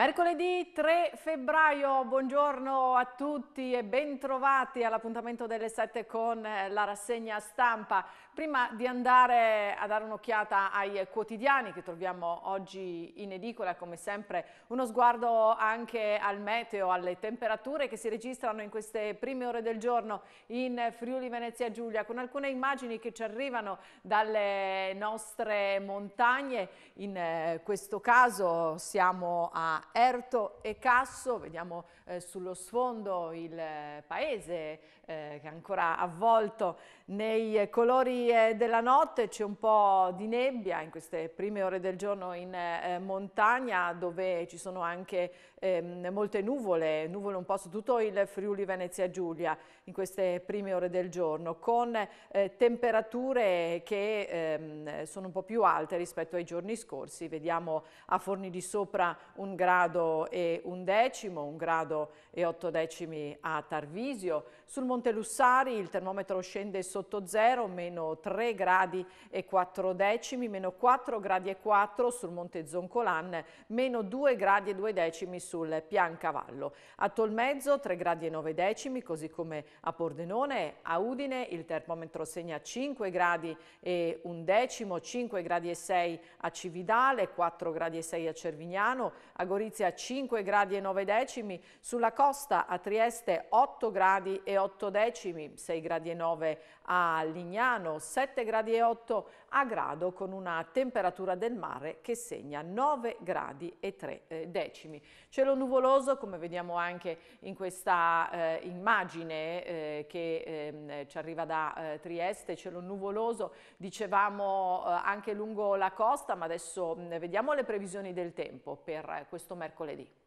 Mercoledì 3 febbraio, buongiorno a tutti e bentrovati all'appuntamento delle 7 con eh, la rassegna stampa. Prima di andare a dare un'occhiata ai quotidiani che troviamo oggi in edicola, come sempre uno sguardo anche al meteo, alle temperature che si registrano in queste prime ore del giorno in Friuli Venezia Giulia, con alcune immagini che ci arrivano dalle nostre montagne. In eh, questo caso siamo a Erto e Casso, vediamo eh, sullo sfondo il eh, paese eh, ancora avvolto nei colori eh, della notte, c'è un po' di nebbia in queste prime ore del giorno in eh, montagna dove ci sono anche ehm, molte nuvole, nuvole un po' su tutto il Friuli Venezia Giulia in queste prime ore del giorno con eh, temperature che ehm, sono un po' più alte rispetto ai giorni scorsi, vediamo a Forni di Sopra un grado e un decimo, un grado e otto decimi a Tarvisio, sul Monte Monte Lussari il termometro scende sotto zero, meno 3 gradi e 4 decimi, meno 4 gradi e 4 sul Monte Zoncolan, meno 2 gradi e 2 decimi sul Piancavallo. A Tolmezzo 3 gradi e 9 decimi, così come a Pordenone. A Udine il termometro segna 5 gradi e 1 decimo, 5 gradi e 6 a Cividale, 4 gradi e 6 a Cervignano, a Gorizia 5 gradi e 9 decimi, sulla costa a Trieste 8 gradi e 8 decimi decimi, 6 gradi e 9 a Lignano, 7 gradi e 8 a Grado con una temperatura del mare che segna 9 gradi e 3 eh, decimi. Cielo nuvoloso come vediamo anche in questa eh, immagine eh, che eh, ci arriva da eh, Trieste, cielo nuvoloso dicevamo eh, anche lungo la costa ma adesso mm, vediamo le previsioni del tempo per questo mercoledì.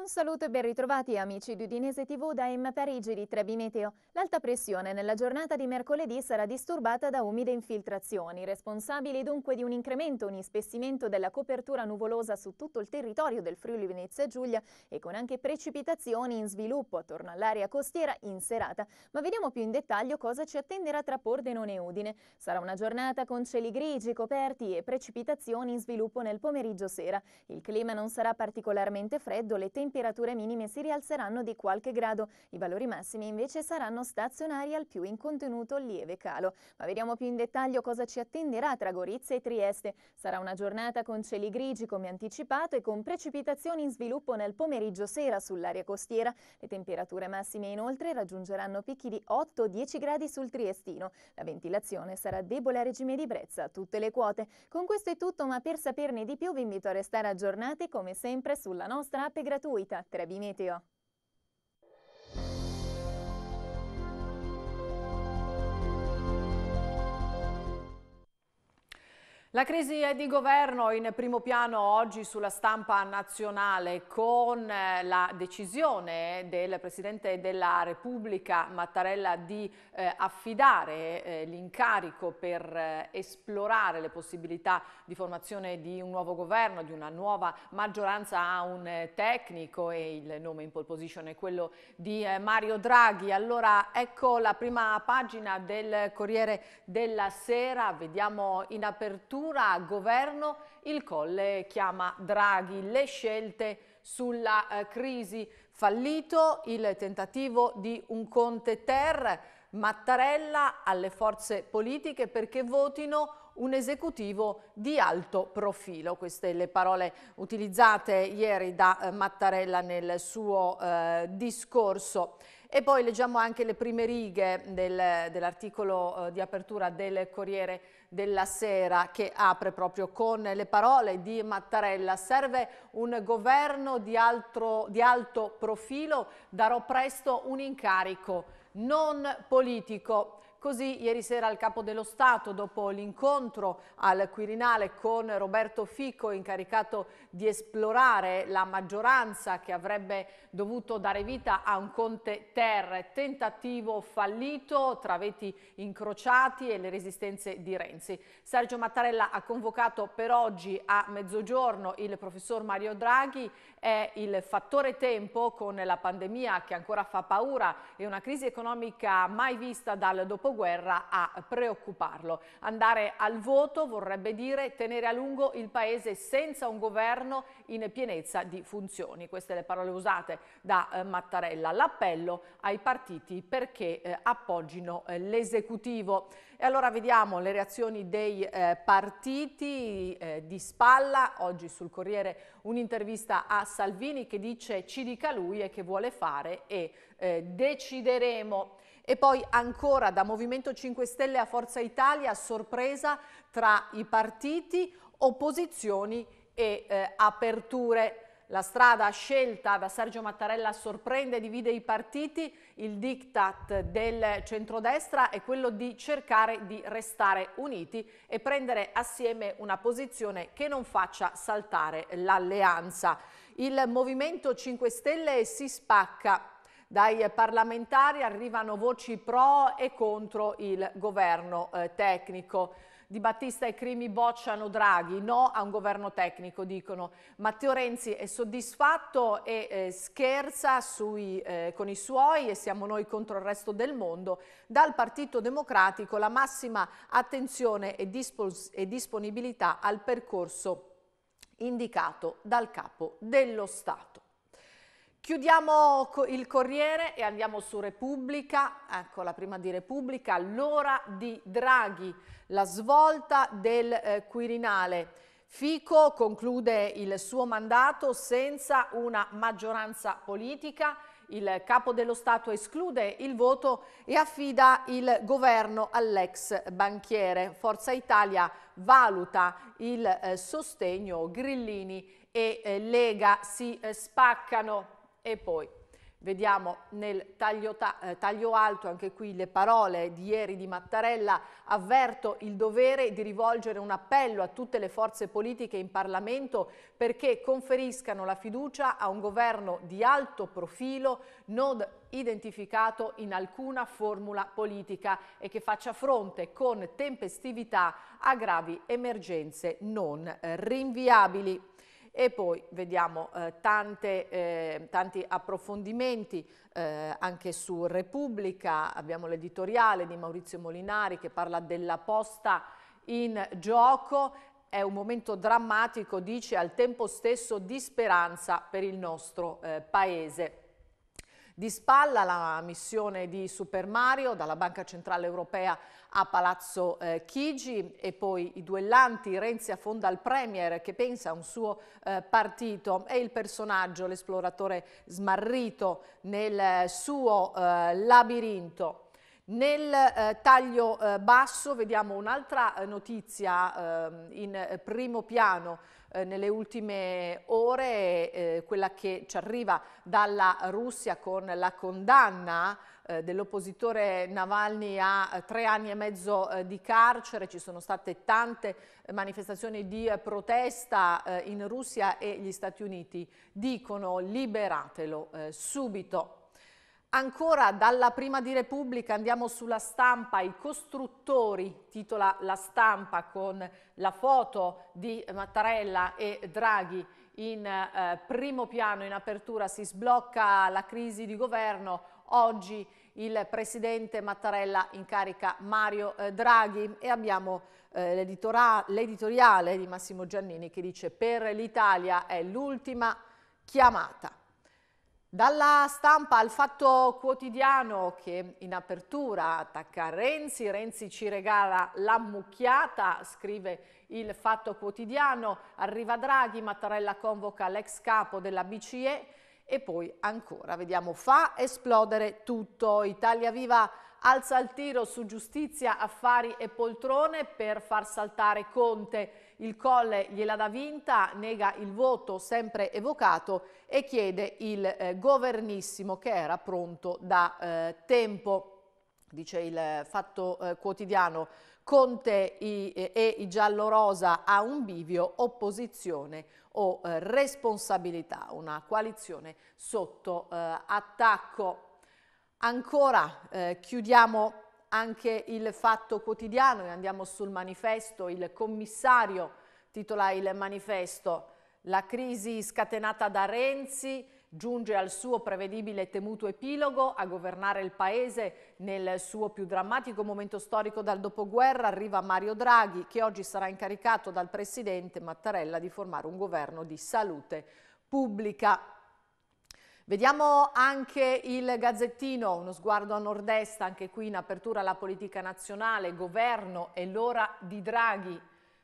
Un saluto e ben ritrovati amici di Udinese TV da Emma Parigi di Trebi Meteo. L'alta pressione nella giornata di mercoledì sarà disturbata da umide infiltrazioni, responsabili dunque di un incremento, un ispessimento della copertura nuvolosa su tutto il territorio del Friuli Venezia Giulia e con anche precipitazioni in sviluppo attorno all'area costiera in serata. Ma vediamo più in dettaglio cosa ci attenderà tra Pordenone e Udine. Sarà una giornata con cieli grigi, coperti e precipitazioni in sviluppo nel pomeriggio sera. Il clima non sarà particolarmente freddo, le temperature temperature minime si rialzeranno di qualche grado, i valori massimi invece saranno stazionari al più in contenuto lieve calo. Ma vediamo più in dettaglio cosa ci attenderà tra Gorizia e Trieste. Sarà una giornata con cieli grigi come anticipato e con precipitazioni in sviluppo nel pomeriggio sera sull'area costiera. Le temperature massime inoltre raggiungeranno picchi di 8-10 gradi sul Triestino. La ventilazione sarà debole a regime di brezza a tutte le quote. Con questo è tutto, ma per saperne di più vi invito a restare aggiornati come sempre sulla nostra app gratuita seguita Trebi Meteo. La crisi è di governo in primo piano oggi sulla stampa nazionale con eh, la decisione del Presidente della Repubblica Mattarella di eh, affidare eh, l'incarico per eh, esplorare le possibilità di formazione di un nuovo governo, di una nuova maggioranza a un eh, tecnico e il nome in pole position è quello di eh, Mario Draghi. Allora ecco la prima pagina del Corriere della Sera, vediamo in apertura a Governo, il Colle chiama Draghi le scelte sulla eh, crisi. Fallito il tentativo di un Conte Ter, Mattarella alle forze politiche perché votino un esecutivo di alto profilo. Queste le parole utilizzate ieri da eh, Mattarella nel suo eh, discorso. E poi leggiamo anche le prime righe del, dell'articolo eh, di apertura del Corriere della sera che apre proprio con le parole di Mattarella. Serve un governo di, altro, di alto profilo, darò presto un incarico non politico Così ieri sera il Capo dello Stato, dopo l'incontro al Quirinale con Roberto Fico, incaricato di esplorare la maggioranza che avrebbe dovuto dare vita a un Conte Ter, tentativo fallito tra veti incrociati e le resistenze di Renzi. Sergio Mattarella ha convocato per oggi a mezzogiorno il professor Mario Draghi, è il fattore tempo con la pandemia che ancora fa paura e una crisi economica mai vista dal dopo dopoguerra a preoccuparlo. Andare al voto vorrebbe dire tenere a lungo il Paese senza un governo in pienezza di funzioni. Queste le parole usate da eh, Mattarella. L'appello ai partiti perché eh, appoggino eh, l'esecutivo. E allora vediamo le reazioni dei partiti di spalla. Oggi sul Corriere un'intervista a Salvini che dice ci dica lui e che vuole fare e decideremo. E poi ancora da Movimento 5 Stelle a Forza Italia, sorpresa tra i partiti, opposizioni e eh, aperture. La strada scelta da Sergio Mattarella sorprende e divide i partiti. Il diktat del centrodestra è quello di cercare di restare uniti e prendere assieme una posizione che non faccia saltare l'alleanza. Il Movimento 5 Stelle si spacca dai parlamentari arrivano voci pro e contro il governo eh, tecnico. Di Battista e Crimi bocciano Draghi, no a un governo tecnico, dicono. Matteo Renzi è soddisfatto e eh, scherza sui, eh, con i suoi e siamo noi contro il resto del mondo. Dal Partito Democratico la massima attenzione e, dispos- e disponibilità al percorso indicato dal capo dello Stato. Chiudiamo il Corriere e andiamo su Repubblica, ecco la prima di Repubblica, l'ora di Draghi, la svolta del eh, Quirinale. Fico conclude il suo mandato senza una maggioranza politica, il capo dello Stato esclude il voto e affida il governo all'ex banchiere. Forza Italia valuta il eh, sostegno, Grillini e eh, Lega si eh, spaccano e poi Vediamo nel taglio, eh, taglio, alto anche qui le parole di ieri di Mattarella, avverto il dovere di rivolgere un appello a tutte le forze politiche in Parlamento perché conferiscano la fiducia a un governo di alto profilo non identificato in alcuna formula politica e che faccia fronte con tempestività a gravi emergenze non rinviabili. E poi vediamo eh, tante, eh, tanti approfondimenti eh, anche su Repubblica, abbiamo l'editoriale di Maurizio Molinari che parla della posta in gioco, è un momento drammatico, dice al tempo stesso di speranza per il nostro eh, paese. Di spalla la missione di Super Mario dalla Banca Centrale Europea a Palazzo eh, Chigi e poi i duellanti Renzi affonda il Premier che pensa a un suo eh, partito e il personaggio, l'esploratore smarrito nel eh, suo eh, labirinto nel eh, taglio eh, basso vediamo un'altra eh, notizia ehm, in eh, primo piano eh, nelle ultime ore, eh, quella che ci arriva dalla Russia con la condanna dell'oppositore Navalny a tre anni e mezzo di carcere. Ci sono state tante manifestazioni di protesta in Russia e gli Stati Uniti dicono liberatelo subito. Ancora dalla prima di Repubblica andiamo sulla stampa, i costruttori, titola la stampa con la foto di Mattarella e Draghi in eh, primo piano, in apertura, si sblocca la crisi di governo, oggi il presidente Mattarella incarica Mario eh, Draghi e abbiamo eh, l'editoriale di Massimo Giannini che dice per l'Italia è l'ultima chiamata. Dalla stampa al fatto quotidiano che in apertura attacca Renzi, Renzi ci regala la mucchiata, scrive il fatto quotidiano, arriva Draghi, Mattarella convoca l'ex capo della BCE e poi ancora, vediamo, fa esplodere tutto, Italia Viva alza il tiro su giustizia, affari e poltrone per far saltare Conte il Colle gliela dà vinta, nega il voto sempre evocato e chiede il eh, governissimo che era pronto da eh, tempo. Dice il eh, Fatto eh, Quotidiano, Conte i, eh, e i giallorosa rosa a un bivio, opposizione o eh, responsabilità, una coalizione sotto attacco. Ancora chiudiamo anche il fatto quotidiano e andiamo sul manifesto, il commissario titola il manifesto, la crisi scatenata da Renzi giunge al suo prevedibile e temuto epilogo, a governare il paese nel suo più drammatico momento storico dal dopoguerra arriva Mario Draghi che oggi sarà incaricato dal presidente Mattarella di formare un governo di salute pubblica. Vediamo anche il Gazzettino, uno sguardo a nord-est, anche qui in apertura alla politica nazionale, governo e l'ora di Draghi.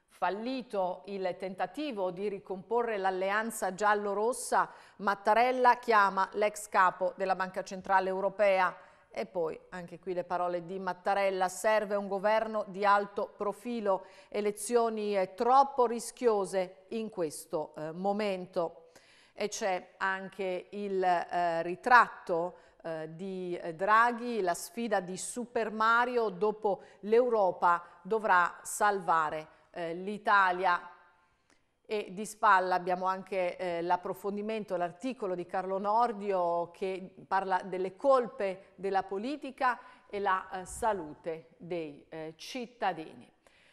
Fallito il tentativo di ricomporre l'alleanza giallo-rossa, Mattarella chiama l'ex capo della Banca Centrale Europea. E poi anche qui le parole di Mattarella, serve un governo di alto profilo, elezioni eh, troppo rischiose in questo eh, momento e c'è anche il eh, ritratto eh, di eh, Draghi, la sfida di Super Mario, dopo l'Europa dovrà salvare eh, l'Italia e di spalla abbiamo anche eh, l'approfondimento, l'articolo di Carlo Nordio che parla delle colpe della politica e la eh, salute dei cittadini.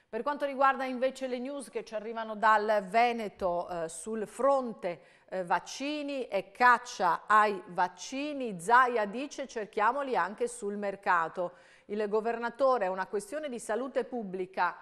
Per quanto riguarda invece le news che ci arrivano dal Veneto sul fronte eh, vaccini e caccia ai vaccini. Zaia dice cerchiamoli anche sul mercato. Il governatore è una questione di salute pubblica.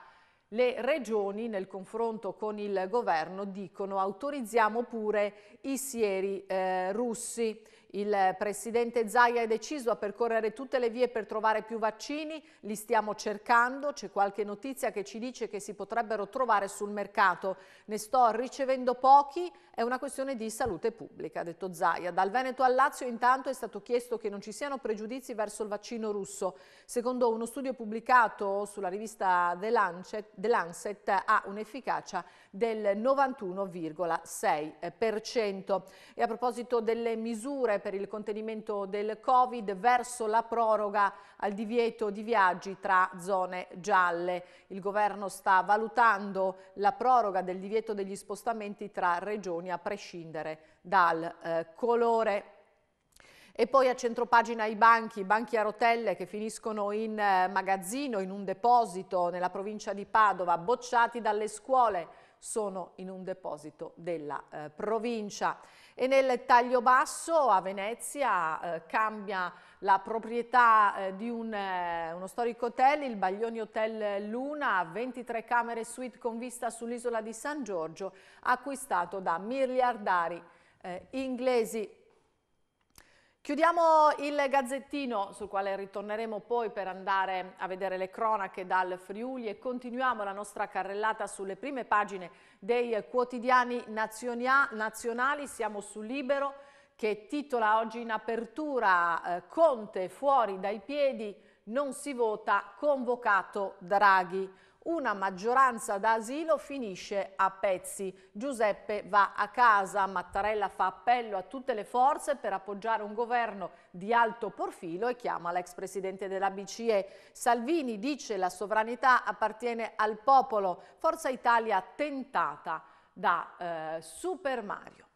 Le regioni nel confronto con il governo dicono autorizziamo pure i sieri eh, russi. Il presidente Zaia è deciso a percorrere tutte le vie per trovare più vaccini, li stiamo cercando, c'è qualche notizia che ci dice che si potrebbero trovare sul mercato. Ne sto ricevendo pochi, è una questione di salute pubblica, ha detto Zaia. Dal Veneto al Lazio intanto è stato chiesto che non ci siano pregiudizi verso il vaccino russo. Secondo uno studio pubblicato sulla rivista The Lancet, The Lancet ha un'efficacia del 91,6%. E a proposito delle misure per il contenimento del Covid verso la proroga al divieto di viaggi tra zone gialle. Il governo sta valutando la proroga del divieto degli spostamenti tra regioni a prescindere dal eh, colore. E poi a centropagina i banchi, i banchi a rotelle che finiscono in eh, magazzino, in un deposito nella provincia di Padova, bocciati dalle scuole, sono in un deposito della eh, provincia. E nel taglio basso a Venezia eh, cambia la proprietà eh, di un, eh, uno storico hotel, il Baglioni Hotel Luna, 23 camere suite con vista sull'isola di San Giorgio, acquistato da miliardari eh, inglesi. Chiudiamo il gazzettino sul quale ritorneremo poi per andare a vedere le cronache dal Friuli e continuiamo la nostra carrellata sulle prime pagine dei quotidiani nazionali. Siamo su Libero che titola oggi in apertura eh, Conte fuori dai piedi, non si vota, convocato Draghi una maggioranza d'asilo finisce a pezzi. Giuseppe va a casa, Mattarella fa appello a tutte le forze per appoggiare un governo di alto profilo e chiama l'ex presidente della BCE. Salvini dice la sovranità appartiene al popolo, Forza Italia tentata da eh, Super Mario.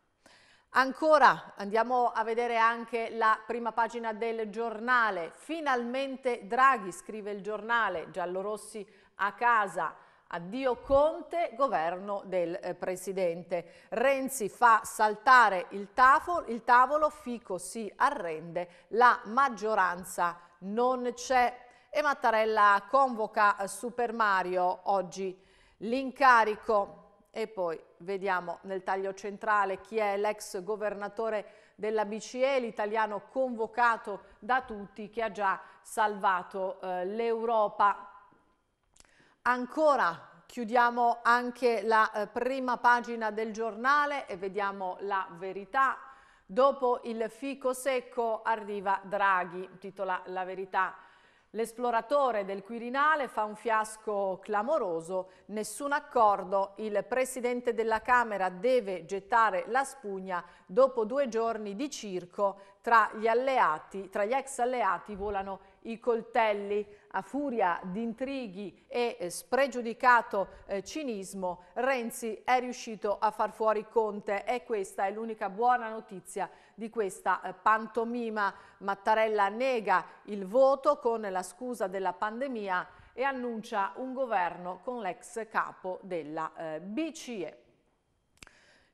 Ancora andiamo a vedere anche la prima pagina del giornale. Finalmente Draghi, scrive il giornale, giallorossi a casa. Addio Conte, governo del eh, Presidente. Renzi fa saltare il tavolo, il tavolo, Fico si arrende, la maggioranza non c'è. E Mattarella convoca eh, Super Mario oggi l'incarico. E poi vediamo nel taglio centrale chi è l'ex governatore della BCE, l'italiano convocato da tutti che ha già salvato eh, l'Europa. Ancora chiudiamo anche la eh, prima pagina del giornale e vediamo la verità. Dopo il fico secco arriva Draghi, titola La verità. L'esploratore del Quirinale fa un fiasco clamoroso, nessun accordo, il Presidente della Camera deve gettare la spugna dopo due giorni di circo, tra gli, alleati, tra gli ex alleati volano i coltelli a furia di intrighi e eh, spregiudicato eh, cinismo, Renzi è riuscito a far fuori Conte e questa è l'unica buona notizia di questa eh, pantomima. Mattarella nega il voto con la scusa della pandemia e annuncia un governo con l'ex capo della eh, BCE.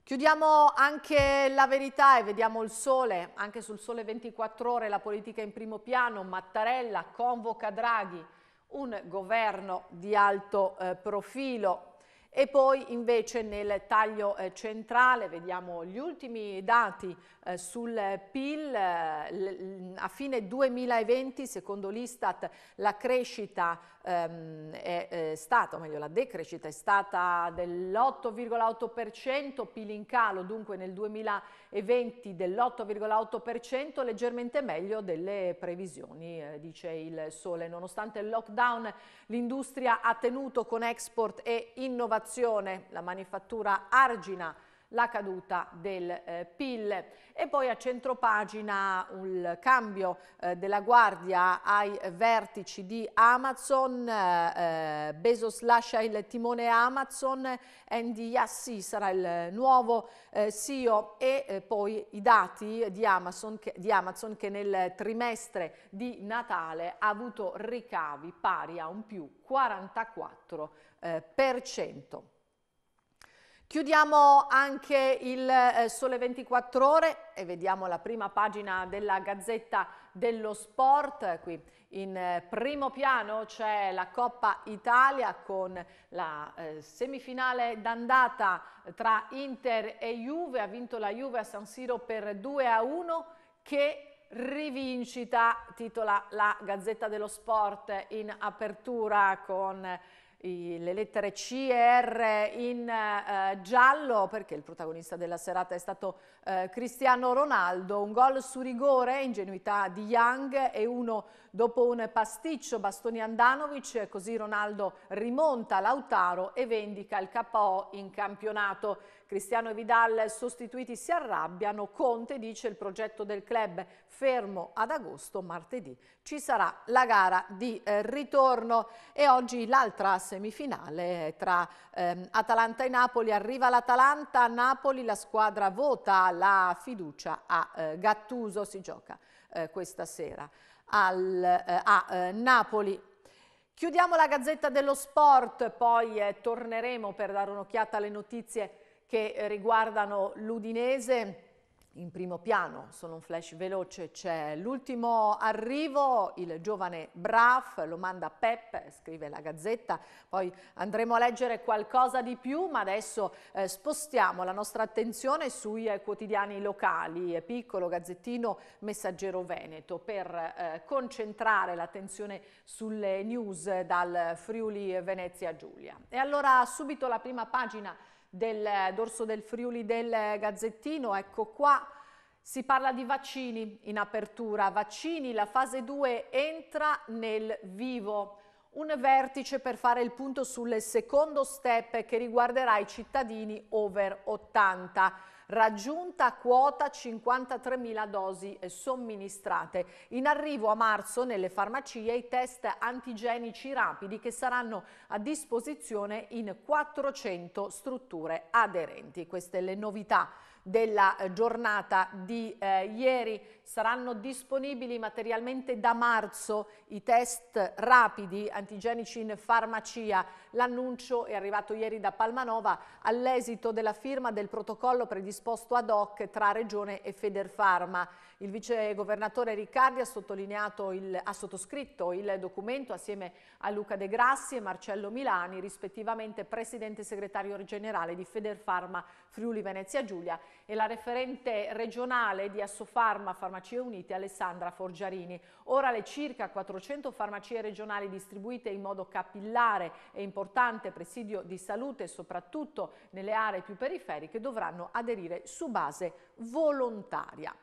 Chiudiamo anche la verità e vediamo il sole, anche sul sole 24 ore la politica in primo piano, Mattarella convoca Draghi, un governo di alto eh, profilo e poi invece nel taglio eh, centrale vediamo gli ultimi dati eh, sul PIL, a fine 2020 secondo l'Istat la crescita ehm, è, stata, o meglio la decrescita è stata dell'8,8%, PIL in calo dunque nel 2020 dell'8,8%, leggermente meglio delle previsioni, eh, dice il Sole. Nonostante il lockdown l'industria ha tenuto con export e innovazione, la manifattura argina la caduta del eh, PIL. E poi a centropagina il cambio eh, della guardia ai vertici di Amazon, eh, eh Bezos lascia il timone Amazon, Andy Yassi sarà il nuovo eh, CEO e eh, poi i dati di Amazon, che, di Amazon che nel trimestre di Natale ha avuto ricavi pari a un più 44%. Chiudiamo anche il eh, Sole 24 Ore e vediamo la prima pagina della Gazzetta dello Sport. Qui in eh, primo piano c'è la Coppa Italia con la eh, semifinale d'andata tra Inter e Juve. Ha vinto la Juve a San Siro per 2 a 1 che rivincita, titola la Gazzetta dello Sport in apertura con i, le lettere C e R in eh, giallo perché il protagonista della serata è stato eh, Cristiano Ronaldo, un gol su rigore, ingenuità di Young e uno dopo un pasticcio Bastoni-Andanovic, così Ronaldo rimonta Lautaro e vendica il KO in campionato. Cristiano e Vidal sostituiti si arrabbiano, Conte dice il progetto del club fermo ad agosto, martedì ci sarà la gara di eh, ritorno e oggi l'altra semifinale tra ehm, Atalanta e Napoli, arriva l'Atalanta, Napoli la squadra vota la fiducia a eh, Gattuso, si gioca eh, questa sera al, eh, a eh, Napoli. Chiudiamo la Gazzetta dello Sport, poi eh, torneremo per dare un'occhiata alle notizie che eh, riguardano l'Udinese in primo piano, solo un flash veloce, c'è l'ultimo arrivo, il giovane Braff, lo manda a Pep, scrive la Gazzetta, poi andremo a leggere qualcosa di più, ma adesso eh, spostiamo la nostra attenzione sui eh, quotidiani locali, eh, Piccolo, Gazzettino, Messaggero Veneto, per eh, concentrare l'attenzione sulle news dal Friuli Venezia Giulia. E allora subito la prima pagina del dorso del Friuli del Gazzettino. Ecco qua si parla di vaccini in apertura. Vaccini, la fase 2 entra nel vivo. Un vertice per fare il punto sul secondo step che riguarderà i cittadini over 80 raggiunta quota 53.000 dosi somministrate. In arrivo a marzo nelle farmacie i test antigenici rapidi che saranno a disposizione in 400 strutture aderenti. Queste le novità della eh, giornata di eh, ieri. Saranno disponibili materialmente da marzo i test rapidi antigenici in farmacia. L'annuncio è arrivato ieri da Palmanova all'esito della firma del protocollo predisposto disposto ad hoc tra Regione e Federfarma. Il vice governatore Riccardi ha, il, ha sottoscritto il documento assieme a Luca De Grassi e Marcello Milani, rispettivamente presidente e segretario generale di Federfarma Friuli Venezia Giulia e la referente regionale di Assofarma Farmacie Unite Alessandra Forgiarini. Ora le circa 400 farmacie regionali distribuite in modo capillare e importante presidio di salute, soprattutto nelle aree più periferiche, dovranno aderire su base volontaria.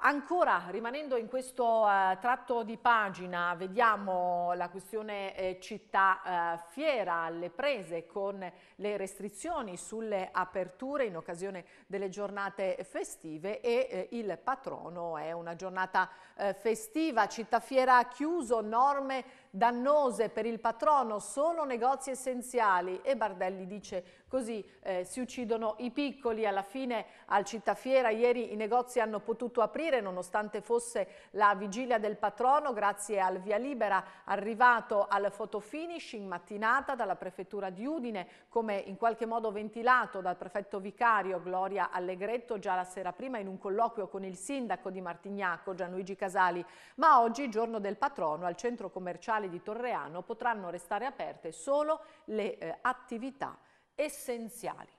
Ancora rimanendo in questo uh, tratto di pagina vediamo la questione eh, città uh, fiera alle prese con le restrizioni sulle aperture in occasione delle giornate festive e eh, il patrono è una giornata eh, festiva. Città fiera chiuso, norme dannose per il patrono sono negozi essenziali e Bardelli dice così eh, si uccidono i piccoli, alla fine al Cittafiera ieri i negozi hanno potuto aprire nonostante fosse la vigilia del patrono grazie al Via Libera arrivato al fotofinish in mattinata dalla prefettura di Udine come in qualche modo ventilato dal prefetto vicario Gloria Allegretto già la sera prima in un colloquio con il sindaco di Martignacco Gianluigi Casali ma oggi giorno del patrono al centro commerciale Comunale di Torreano potranno restare aperte solo le eh, attività essenziali.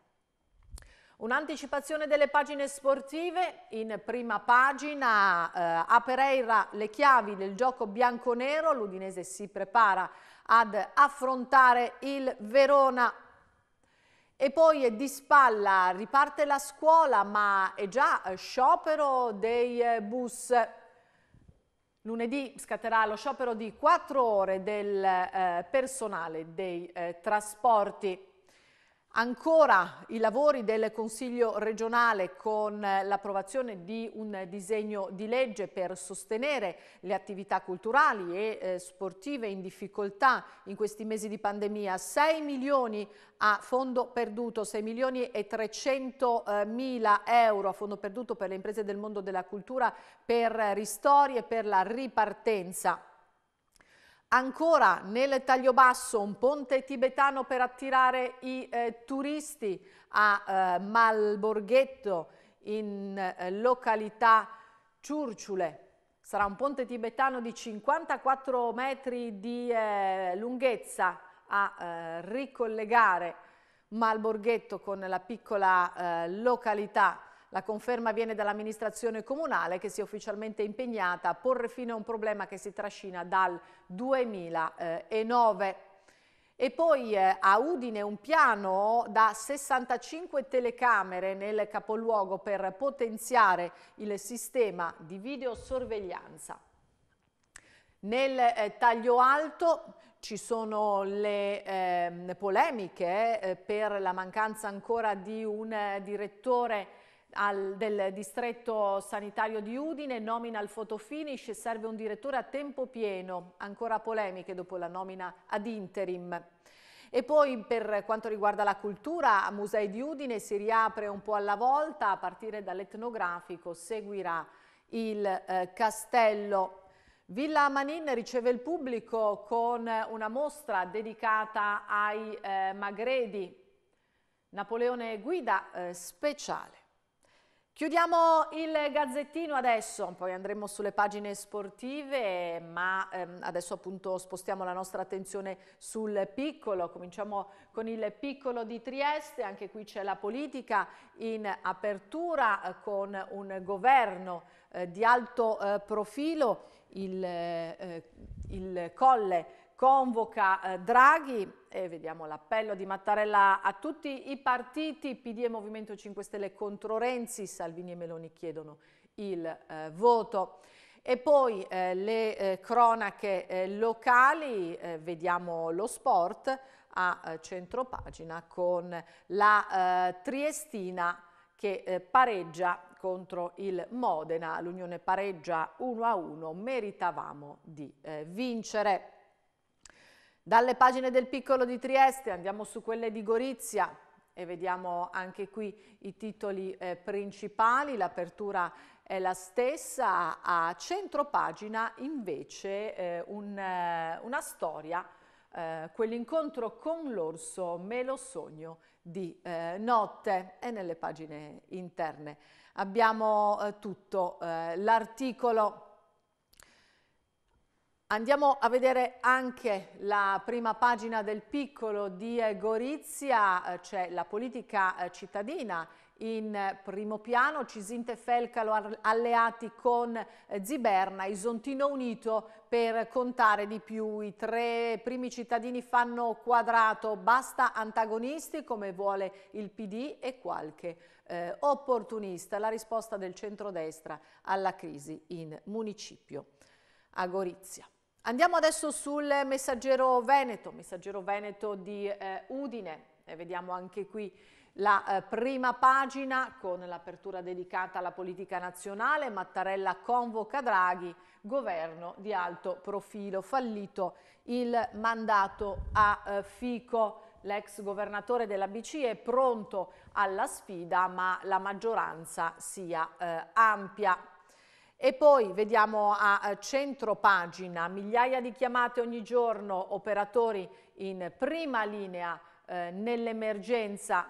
Un'anticipazione delle pagine sportive, in prima pagina eh, a Pereira le chiavi del gioco bianco-nero, l'Udinese si prepara ad affrontare il Verona e poi è di spalla riparte la scuola ma è già sciopero dei eh, bus Lunedì scatterà lo sciopero di quattro ore del eh, personale dei eh, trasporti. Ancora i lavori del Consiglio regionale con l'approvazione di un disegno di legge per sostenere le attività culturali e eh, sportive in difficoltà in questi mesi di pandemia. 6 milioni a fondo perduto, 6 milioni e 300 eh, mila euro a fondo perduto per le imprese del mondo della cultura per ristori e per la ripartenza. Ancora nel taglio basso un ponte tibetano per attirare i eh, turisti a eh, Malborghetto in eh, località Ciurciule. Sarà un ponte tibetano di 54 metri di eh, lunghezza a eh, ricollegare Malborghetto con la piccola eh, località la conferma viene dall'amministrazione comunale che si è ufficialmente impegnata a porre fine a un problema che si trascina dal 2009. E poi eh, a Udine un piano da 65 telecamere nel capoluogo per potenziare il sistema di videosorveglianza. Nel eh, taglio alto ci sono le ehm, eh, polemiche per la mancanza ancora di un eh, direttore al, del distretto sanitario di Udine, nomina al fotofinish, serve un direttore a tempo pieno, ancora polemiche dopo la nomina ad interim. E poi per quanto riguarda la cultura, a Musei di Udine si riapre un po' alla volta, a partire dall'etnografico seguirà il eh, castello. Villa Manin riceve il pubblico con una mostra dedicata ai eh, Magredi. Napoleone Guida eh, speciale. Chiudiamo il gazzettino adesso, poi andremo sulle pagine sportive, ma ehm, adesso appunto spostiamo la nostra attenzione sul piccolo, cominciamo con il piccolo di Trieste, anche qui c'è la politica in apertura eh, con un governo eh, di alto eh, profilo, il, eh, il Colle convoca eh, Draghi e vediamo l'appello di Mattarella a tutti i partiti, PD e Movimento 5 Stelle contro Renzi, Salvini e Meloni chiedono il eh, voto. E poi eh, le eh, cronache eh, locali, eh, vediamo lo sport a centropagina con la Triestina che pareggia contro il Modena, l'Unione pareggia 1-1, meritavamo di vincere. Dalle pagine del Piccolo di Trieste andiamo su quelle di Gorizia e vediamo anche qui i titoli eh, principali, l'apertura è la stessa, a centro pagina invece eh, un, eh, una storia, eh, quell'incontro con l'orso me lo sogno di eh, notte e nelle pagine interne. Abbiamo eh, tutto, l'articolo Andiamo a vedere anche la prima pagina del piccolo di Gorizia, c'è la politica eh, cittadina in eh, primo piano, Cisinte Felcalo alleati con eh, Ziberna, Isontino unito per contare di più, i tre primi cittadini fanno quadrato, basta antagonisti come vuole il PD e qualche eh, opportunista, la risposta del centrodestra alla crisi in municipio a Gorizia. Andiamo adesso sul messaggero Veneto, messaggero Veneto di eh, Udine, e vediamo anche qui la eh, prima pagina con l'apertura dedicata alla politica nazionale, Mattarella convoca Draghi, governo di alto profilo, fallito il mandato a eh, Fico. L'ex governatore della BCE è pronto alla sfida ma la maggioranza sia eh, ampia. E poi vediamo a eh, centro pagina migliaia di chiamate ogni giorno, operatori in prima linea eh, nell'emergenza,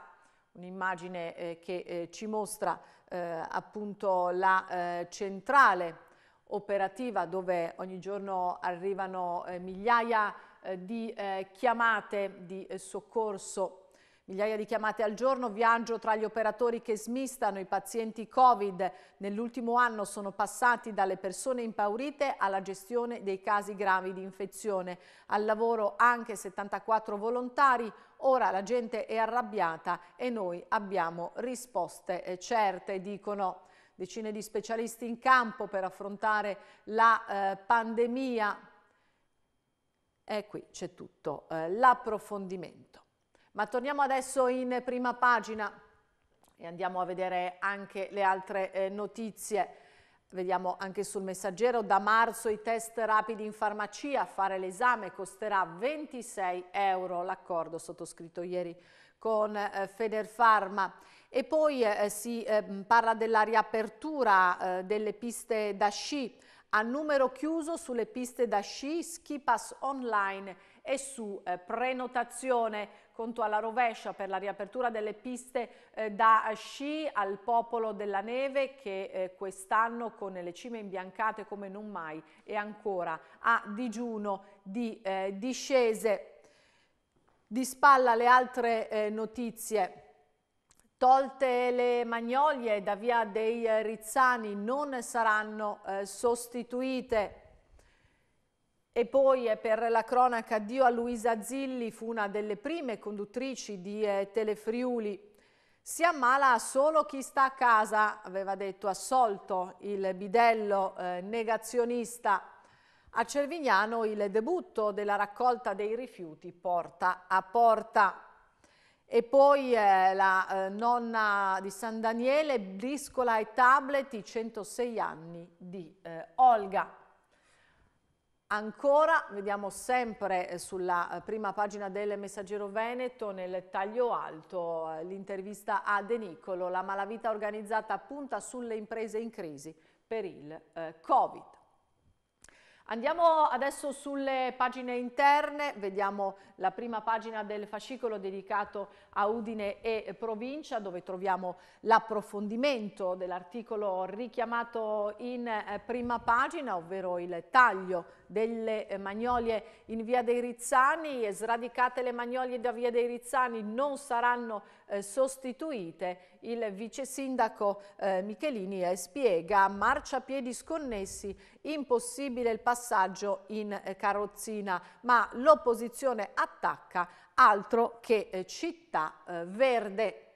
un'immagine eh, che eh, ci mostra eh, appunto la eh, centrale operativa dove ogni giorno arrivano migliaia di chiamate di soccorso Migliaia di chiamate al giorno, viaggio tra gli operatori che smistano i pazienti Covid. Nell'ultimo anno sono passati dalle persone impaurite alla gestione dei casi gravi di infezione. Al lavoro anche 74 volontari, ora la gente è arrabbiata e noi abbiamo risposte eh, certe, dicono decine di specialisti in campo per affrontare la eh, pandemia. E qui c'è tutto eh, l'approfondimento. Ma torniamo adesso in prima pagina e andiamo a vedere anche le altre eh, notizie. Vediamo anche sul messaggero, da marzo i test rapidi in farmacia, fare l'esame costerà 26 euro, l'accordo sottoscritto ieri con eh, Federfarma. E poi eh, si eh, parla della riapertura eh, delle piste da sci, a numero chiuso sulle piste da sci, ski pass online e su eh, prenotazione conto alla rovescia per la riapertura delle piste eh, da sci al popolo della neve che eh, quest'anno con le cime imbiancate come non mai è ancora a digiuno di eh, discese. Di spalla le altre eh, notizie. Tolte le magnolie da via dei eh, Rizzani non saranno eh, sostituite e poi eh, per la cronaca Dio a Luisa Zilli fu una delle prime conduttrici di eh, Telefriuli. Si ammala solo chi sta a casa, aveva detto assolto il bidello eh, negazionista. A Cervignano il debutto della raccolta dei rifiuti porta a porta. E poi eh, la eh, nonna di San Daniele, briscola e tablet, i 106 anni di Olga. Ancora, vediamo sempre eh, sulla eh, prima pagina del Messaggero Veneto, nel taglio alto, eh, l'intervista a De Nicolo. La malavita organizzata punta sulle imprese in crisi per il eh, Covid. Andiamo adesso sulle pagine interne, vediamo la prima pagina del fascicolo dedicato a Udine e provincia dove troviamo l'approfondimento dell'articolo richiamato in prima pagina, ovvero il taglio delle eh, magnolie in via dei Rizzani, sradicate le magnolie da via dei Rizzani non saranno eh, sostituite, il vice sindaco eh, Michelini eh, spiega marciapiedi sconnessi, impossibile il passaggio in eh, carrozzina, ma l'opposizione attacca altro che eh, città verde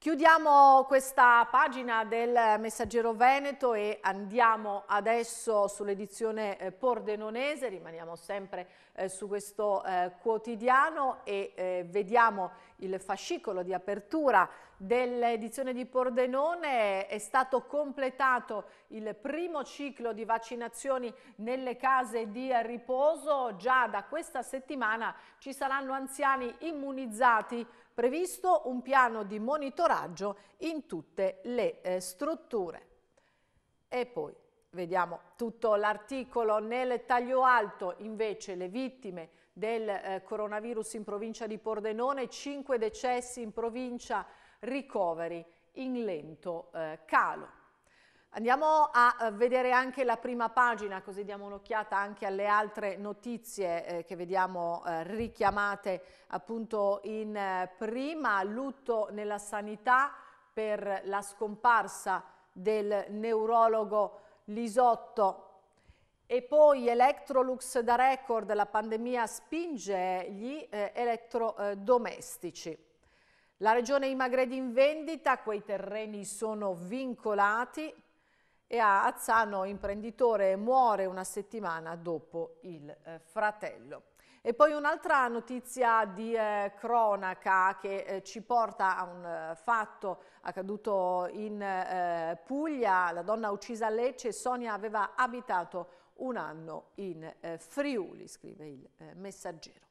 Chiudiamo questa pagina del Messaggero Veneto e andiamo adesso sull'edizione eh, pordenonese, rimaniamo sempre eh, su questo eh, quotidiano e eh, vediamo il fascicolo di apertura dell'edizione di Pordenone. È stato completato il primo ciclo di vaccinazioni nelle case di riposo, già da questa settimana ci saranno anziani immunizzati previsto un piano di monitoraggio in tutte le eh, strutture. E poi vediamo tutto l'articolo nel taglio alto invece le vittime del eh, coronavirus in provincia di Pordenone, 5 decessi in provincia, ricoveri in lento eh, calo. Andiamo a eh, vedere anche la prima pagina, così diamo un'occhiata anche alle altre notizie eh, che vediamo eh, richiamate appunto in eh, prima. Lutto nella sanità per la scomparsa del neurologo Lisotto. E poi Electrolux da record, la pandemia spinge gli eh, elettrodomestici. La regione Imagredi in vendita, quei terreni sono vincolati, e a Azzano imprenditore muore una settimana dopo il eh, fratello. E poi un'altra notizia di eh, cronaca che eh, ci porta a un eh, fatto accaduto in eh, Puglia, la donna uccisa a Lecce, Sonia aveva abitato un anno in eh, Friuli, scrive il eh, messaggero.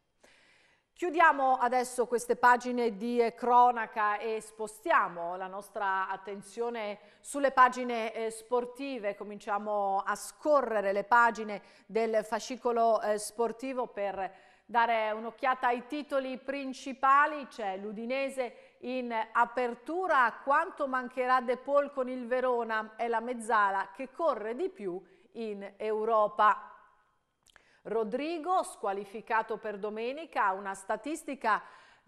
Chiudiamo adesso queste pagine di cronaca e spostiamo la nostra attenzione sulle pagine eh, sportive. Cominciamo a scorrere le pagine del fascicolo eh, sportivo per dare un'occhiata ai titoli principali. C'è l'Udinese in apertura, quanto mancherà De Paul con il Verona È la Mezzala che corre di più in Europa. Rodrigo, squalificato per domenica, una statistica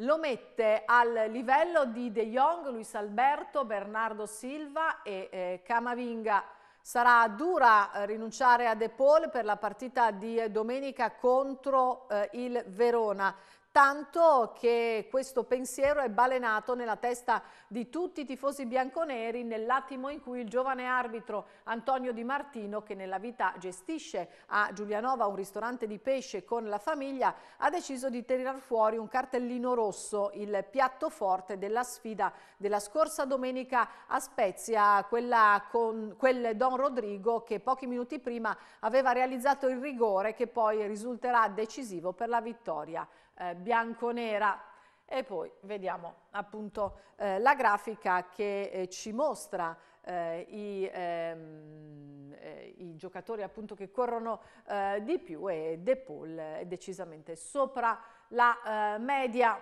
lo mette al livello di De Jong, Luis Alberto, Bernardo Silva e eh, Camavinga. Sarà dura eh, rinunciare a De Paul per la partita di eh, domenica contro eh, il Verona tanto che questo pensiero è balenato nella testa di tutti i tifosi bianconeri nell'attimo in cui il giovane arbitro Antonio Di Martino, che nella vita gestisce a Giulianova un ristorante di pesce con la famiglia, ha deciso di tirar fuori un cartellino rosso, il piatto forte della sfida della scorsa domenica a Spezia, quella con quel Don Rodrigo che pochi minuti prima aveva realizzato il rigore che poi risulterà decisivo per la vittoria eh, bianco-nera e poi vediamo appunto eh, la grafica che eh, ci mostra eh, i, ehm, eh, i, giocatori appunto che corrono eh, di più e De Paul è decisamente sopra la eh, media.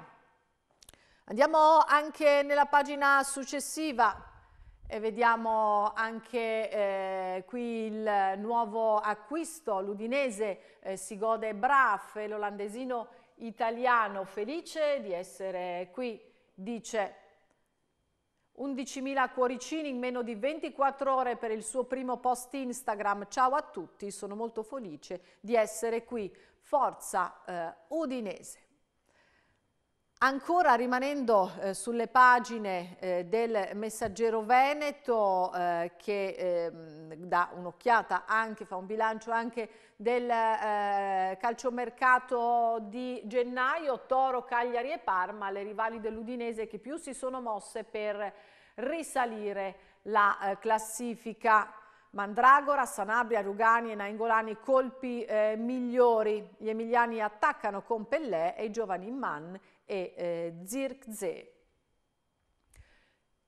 Andiamo anche nella pagina successiva e vediamo anche eh, qui il nuovo acquisto, l'Udinese eh, si gode Braff e l'olandesino italiano felice di essere qui, dice 11.000 cuoricini in meno di 24 ore per il suo primo post Instagram. Ciao a tutti, sono molto felice di essere qui. Forza eh, Udinese. Ancora rimanendo eh, sulle pagine eh, del Messaggero Veneto eh, che ehm, dà un'occhiata anche, fa un bilancio anche del eh, calciomercato di gennaio, Toro, Cagliari e Parma, le rivali dell'Udinese che più si sono mosse per risalire la eh, classifica. Mandragora, Sanabria, Rugani e Naingolani colpi eh, migliori. Gli emiliani attaccano con Pellè e i giovani in man e eh, Zirkzee.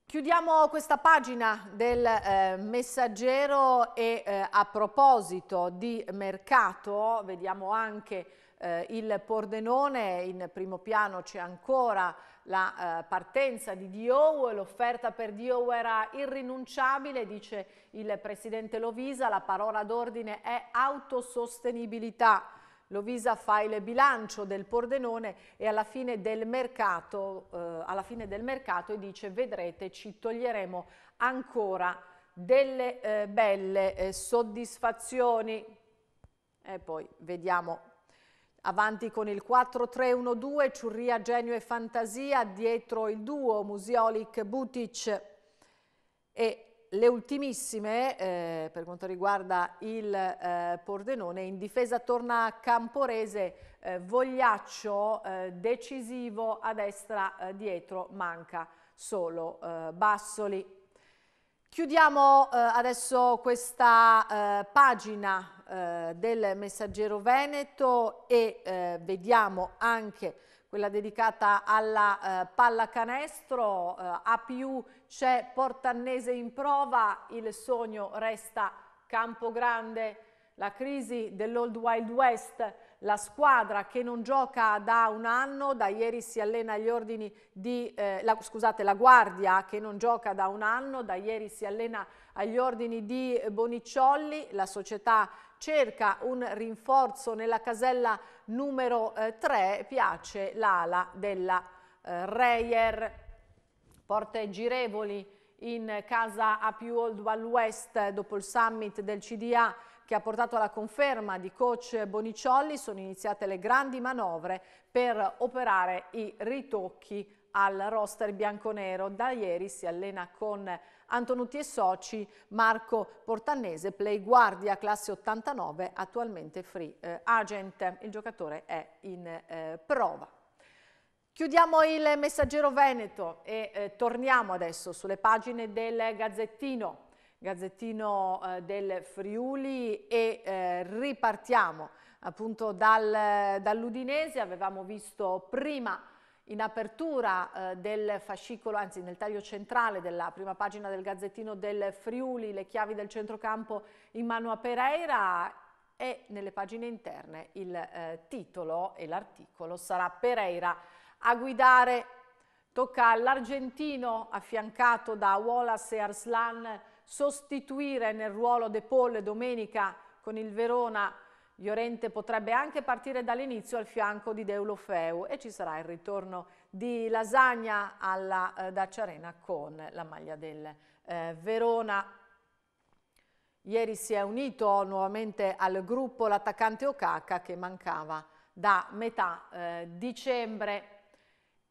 Chiudiamo questa pagina del eh, messaggero e eh, a proposito di mercato vediamo anche eh, il Pordenone, in primo piano c'è ancora la eh, partenza di Dio, l'offerta per Dio era irrinunciabile, dice il Presidente Lovisa, la parola d'ordine è autosostenibilità L'Ovisa fa il bilancio del Pordenone e alla fine del mercato, eh, alla fine del mercato e dice vedrete ci toglieremo ancora delle eh, belle eh, soddisfazioni. E poi vediamo Avanti con il 4-3-1-2, Ciurria, Genio e Fantasia, dietro il duo Musiolic, Butic e le ultimissime eh, per quanto riguarda il eh, Pordenone, in difesa torna Camporese, eh, Vogliaccio eh, decisivo a destra eh, dietro, manca solo eh, Bassoli. Chiudiamo adesso questa pagina del Messaggero Veneto e vediamo anche quella dedicata alla eh, pallacanestro, eh, a più c'è Portannese in prova, il sogno resta campo grande, la crisi dell'Old Wild West, la squadra che non gioca da un anno, da ieri si allena agli ordini di, eh, la, scusate, la guardia che non gioca da un anno, da ieri si allena agli ordini di Bonicciolli, la società cerca un rinforzo nella casella numero 3 eh, piace l'ala della eh, Reyer. Porte girevoli in casa a più Old Wall West dopo il summit del CDA che ha portato alla conferma di coach Boniciolli, sono iniziate le grandi manovre per operare i ritocchi al roster bianconero. Da ieri si allena con Antonuti e Soci, Marco Portannese, play guardia classe 89, attualmente free eh, agent. Il giocatore è in eh, prova. Chiudiamo il messaggero Veneto e eh, torniamo adesso sulle pagine del Gazzettino. Gazzettino eh, del Friuli e eh, ripartiamo appunto dal, eh, dall'Udinese, avevamo visto prima in apertura eh, del fascicolo, anzi nel taglio centrale della prima pagina del Gazzettino del Friuli, le chiavi del centrocampo in mano a Pereira e nelle pagine interne il eh, titolo e l'articolo sarà Pereira a guidare. Tocca all'argentino affiancato da Wallace e Arslan sostituire nel ruolo De Paul domenica con il Verona. Llorente potrebbe anche partire dall'inizio al fianco di Deulofeu e ci sarà il ritorno di Lasagna alla eh, Dacia Arena con la maglia del eh, Verona. Ieri si è unito nuovamente al gruppo l'attaccante Okaka che mancava da metà eh, dicembre.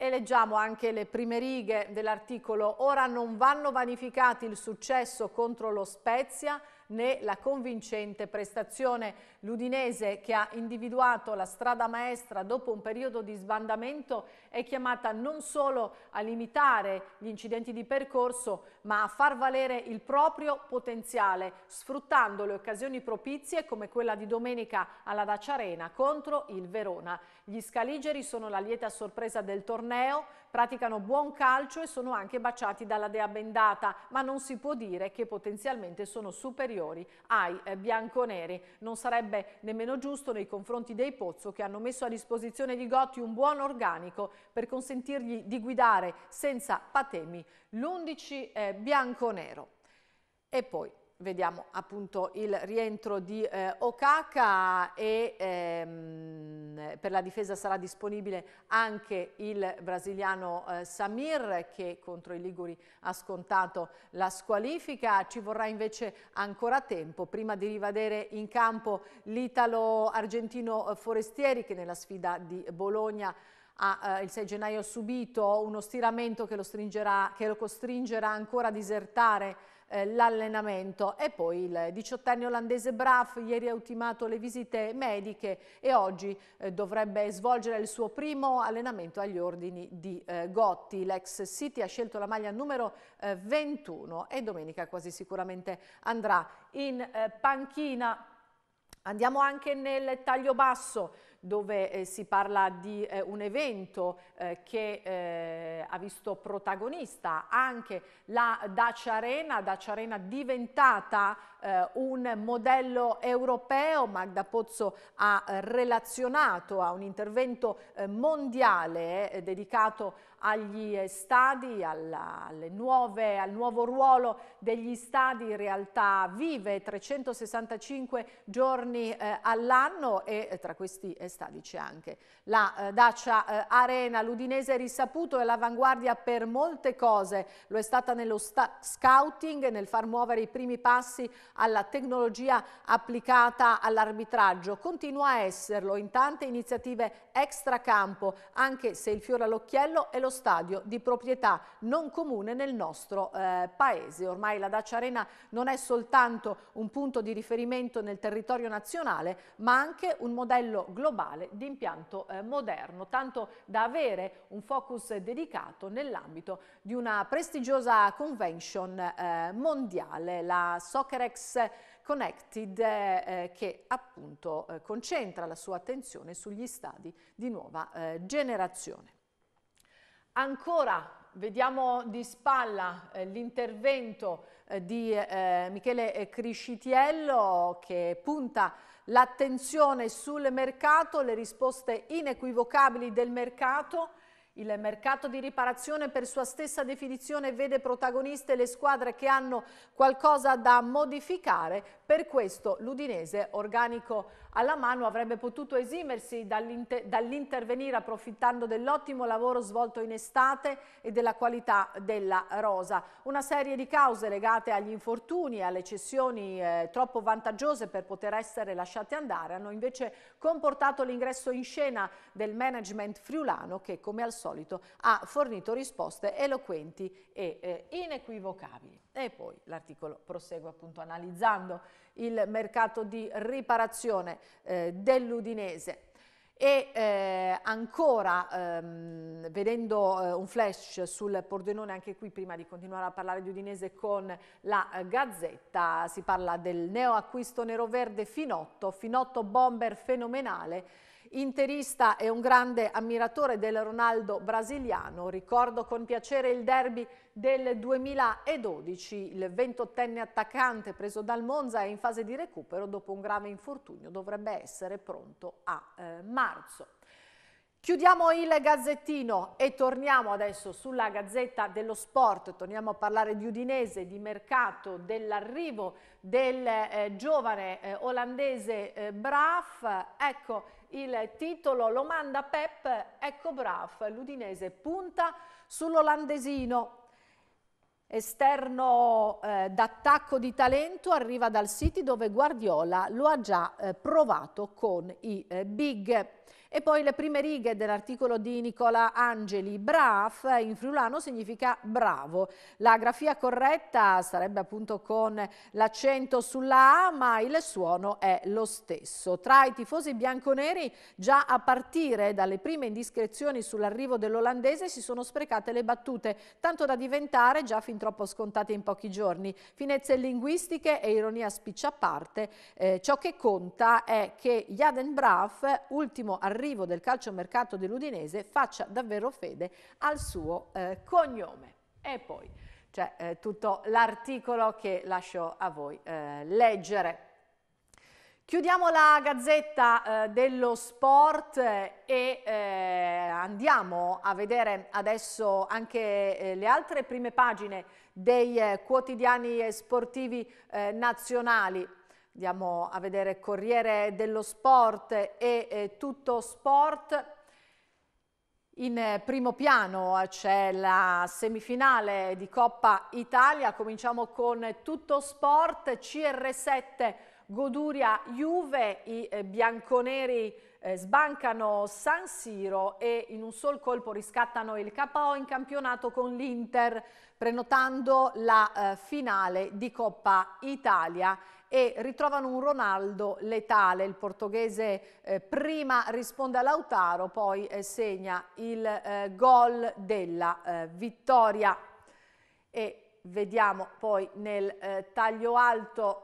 E leggiamo anche le prime righe dell'articolo Ora non vanno vanificati il successo contro lo Spezia né la convincente prestazione. L'Udinese, che ha individuato la strada maestra dopo un periodo di sbandamento, è chiamata non solo a limitare gli incidenti di percorso, ma a far valere il proprio potenziale, sfruttando le occasioni propizie come quella di domenica alla Dacia Arena contro il Verona. Gli scaligeri sono la lieta sorpresa del torneo, praticano buon calcio e sono anche baciati dalla dea bendata, ma non si può dire che potenzialmente sono superiori ai eh, bianconeri. Non sarebbe nemmeno giusto nei confronti dei Pozzo che hanno messo a disposizione di Gotti un buon organico per consentirgli di guidare senza patemi l'11 eh, bianconero. E poi vediamo appunto il rientro di eh, Okaka e ehm, per la difesa sarà disponibile anche il brasiliano eh, Samir che contro i Liguri ha scontato la squalifica, ci vorrà invece ancora tempo prima di rivedere in campo l'italo-argentino eh, Forestieri che nella sfida di Bologna ha eh, il 6 gennaio subito uno stiramento che lo, che lo costringerà ancora a disertare eh, l'allenamento. E poi il diciottenne olandese Braff ieri ha ultimato le visite mediche e oggi eh, dovrebbe svolgere il suo primo allenamento agli ordini di eh, Gotti. L'ex City ha scelto la maglia numero 21 eh, e domenica quasi sicuramente andrà in eh, panchina. Andiamo anche nel taglio basso dove eh, si parla di eh, un evento eh, che eh, ha visto protagonista anche la Dacia Arena, Dacia Arena diventata eh, un modello europeo, Magda Pozzo ha relazionato a un intervento mondiale dedicato agli stadi, alla, nuove, al nuovo ruolo degli stadi in realtà vive 365 giorni eh, all'anno e eh, tra questi eh, stadi c'è anche la eh, Dacia eh, Arena. L'Udinese è risaputo e all'avanguardia per molte cose, lo è stata nello scouting, nel far muovere i primi passi alla tecnologia applicata all'arbitraggio. Continua a esserlo in tante iniziative extracampo, anche se il fiore all'occhiello è lo lo stadio di proprietà non comune nel nostro eh, paese. Ormai la Dacia Arena non è soltanto un punto di riferimento nel territorio nazionale, ma anche un modello globale di impianto eh, moderno, tanto da avere un focus dedicato nell'ambito di una prestigiosa convention eh, mondiale, la Soccerex Connected eh, eh, che appunto eh, concentra la sua attenzione sugli stadi di nuova eh, generazione. Ancora vediamo di spalla eh, l'intervento eh, di eh, Michele eh, Criscitiello che punta l'attenzione sul mercato, le risposte inequivocabili del mercato. Il mercato di riparazione per sua stessa definizione vede protagoniste le squadre che hanno qualcosa da modificare per questo l'Udinese, organico alla mano, avrebbe potuto esimersi dall'intervenire dall approfittando dell'ottimo lavoro svolto in estate e della qualità della rosa. Una serie di cause legate agli infortuni e alle cessioni eh, troppo vantaggiose per poter essere lasciate andare hanno invece comportato l'ingresso in scena del management friulano che come al solito ha fornito risposte eloquenti e eh, inequivocabili. E poi l'articolo prosegue appunto analizzando il mercato di riparazione eh, dell'Udinese. E eh, ancora, ehm, vedendo eh, un flash sul Pordenone, anche qui prima di continuare a parlare di Udinese con la eh, Gazzetta, si parla del neoacquisto nero-verde Finotto, Finotto bomber fenomenale, interista e un grande ammiratore del Ronaldo brasiliano. Ricordo con piacere il derby del 2012. Il 28enne attaccante preso dal Monza è in fase di recupero dopo un grave infortunio, dovrebbe essere pronto a eh, marzo. Chiudiamo il gazzettino e torniamo adesso sulla Gazzetta dello Sport, torniamo a parlare di Udinese, di mercato, dell'arrivo del eh, giovane eh, olandese eh, Braff, ecco il titolo lo manda Pep, ecco Braf, l'Udinese punta sull'olandesino, esterno eh, d'attacco di talento arriva dal City dove Guardiola lo ha già eh, provato con i eh, big. E poi le prime righe dell'articolo di Nicola Angeli, braf in friulano significa bravo. La grafia corretta sarebbe appunto con l'accento sulla A, ma il suono è lo stesso. Tra i tifosi bianconeri, già a partire dalle prime indiscrezioni sull'arrivo dell'olandese, si sono sprecate le battute, tanto da diventare già fin troppo scontate in pochi giorni. Finezze linguistiche e ironia spiccia a parte, eh, ciò che conta è che Jaden Braff, ultimo arrivo arrivo del calciomercato dell'Udinese faccia davvero fede al suo eh, cognome. E poi c'è cioè, eh, tutto l'articolo che lascio a voi eh, leggere. Chiudiamo la gazzetta eh, dello sport eh, e eh, andiamo a vedere adesso anche eh, le altre prime pagine dei eh, quotidiani sportivi nazionali. Andiamo a vedere Corriere dello Sport e eh, Tutto Sport. In eh, primo piano eh, c'è la semifinale di Coppa Italia, cominciamo con tutto sport, CR7 Goduria Juve, i eh, bianconeri eh, sbancano San Siro e in un sol colpo riscattano il KO in campionato con l'Inter prenotando la eh, finale di Coppa Italia e ritrovano un Ronaldo letale, il portoghese eh, prima risponde a Lautaro, poi eh, segna il eh, gol della eh, vittoria e vediamo poi nel eh, taglio alto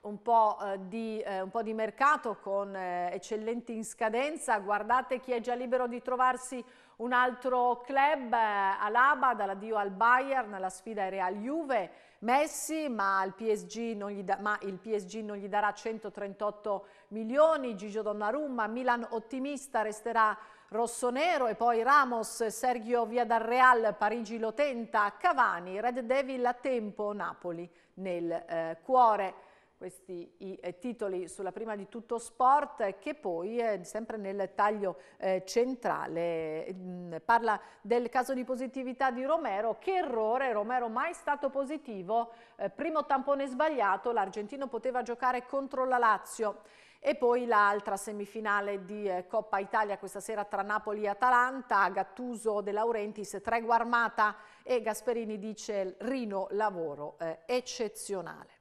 un po, eh, di, un po, di, mercato con eccellenti in scadenza, guardate chi è già libero di trovarsi un altro club, Alaba dall'addio al Bayern, la sfida è Real Juve, Messi, ma il PSG non gli, da, PSG non gli darà 138 milioni, Gigio Donnarumma, Milan ottimista resterà rosso-nero. e poi Ramos, Sergio via dal Real, Parigi lo tenta, Cavani, Red Devil a tempo, Napoli nel eh, cuore questi i eh, titoli sulla prima di tutto sport che poi eh, sempre nel taglio eh, centrale mh, mm, parla del caso di positività di Romero che errore Romero mai stato positivo eh, primo tampone sbagliato l'argentino poteva giocare contro la Lazio e poi l'altra semifinale di Coppa Italia questa sera tra Napoli e Atalanta, Gattuso De Laurentiis, tregua armata e Gasperini dice Rino lavoro eccezionale.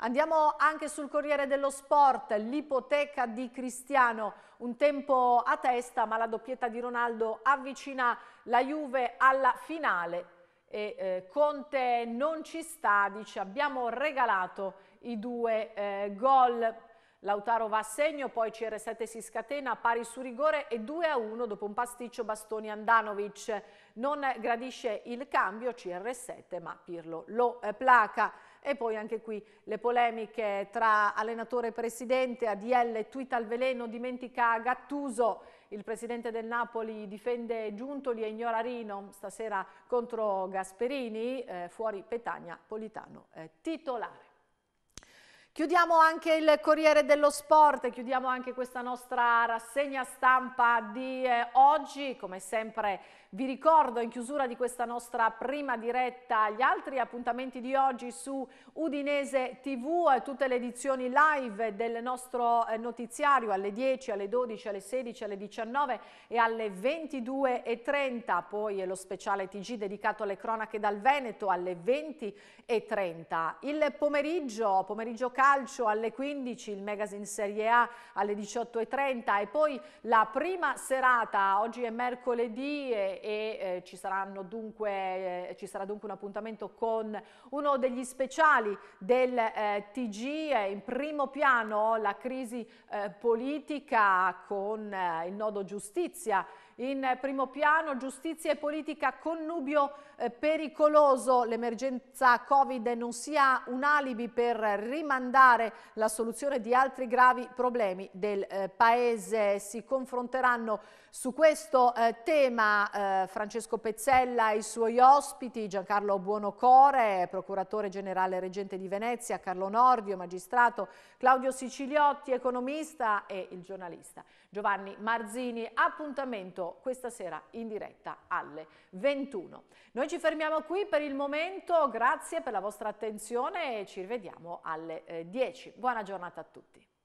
Andiamo anche sul Corriere dello Sport, l'ipoteca di Cristiano, un tempo a testa ma la doppietta di Ronaldo avvicina la Juve alla finale e eh, Conte non ci sta, dice abbiamo regalato i due eh, gol. Lautaro va a segno, poi CR7 si scatena, pari su rigore e 2 a 1 dopo un pasticcio Bastoni Andanovic. Non gradisce il cambio CR7 ma Pirlo lo eh, placa e poi anche qui le polemiche tra allenatore e presidente, ADL tweet al veleno, dimentica Gattuso, il presidente del Napoli difende Giuntoli e ignora Rino, stasera contro Gasperini, eh, fuori Petagna Politano eh, titolare. Chiudiamo anche il Corriere dello Sport, chiudiamo anche questa nostra rassegna stampa di eh, oggi, come sempre vi ricordo in chiusura di questa nostra prima diretta gli altri appuntamenti di oggi su Udinese TV e tutte le edizioni live del nostro eh, notiziario alle 10, alle 12, alle 16, alle 19 e alle 22.30. Poi è lo speciale TG dedicato alle cronache dal Veneto alle 20.30. Il pomeriggio, pomeriggio calcio alle 15, il magazine Serie A alle 18.30 e poi la prima serata, oggi è mercoledì e eh, ci, dunque, eh, ci, sarà dunque un appuntamento con uno degli speciali del eh, TG, eh, in primo piano la crisi eh, politica con eh, il nodo giustizia in primo piano giustizia e politica connubio eh, pericoloso. L'emergenza Covid non sia un alibi per rimandare la soluzione di altri gravi problemi del eh, Paese. Si confronteranno su questo eh, tema eh, Francesco Pezzella e i suoi ospiti, Giancarlo Buonocore, procuratore generale reggente di Venezia, Carlo Nordio, magistrato, Claudio Siciliotti, economista e il giornalista Giovanni Marzini. Appuntamento questa sera in diretta alle 21. Noi ci fermiamo qui per il momento, grazie per la vostra attenzione e ci rivediamo alle eh, 10. Buona giornata a tutti.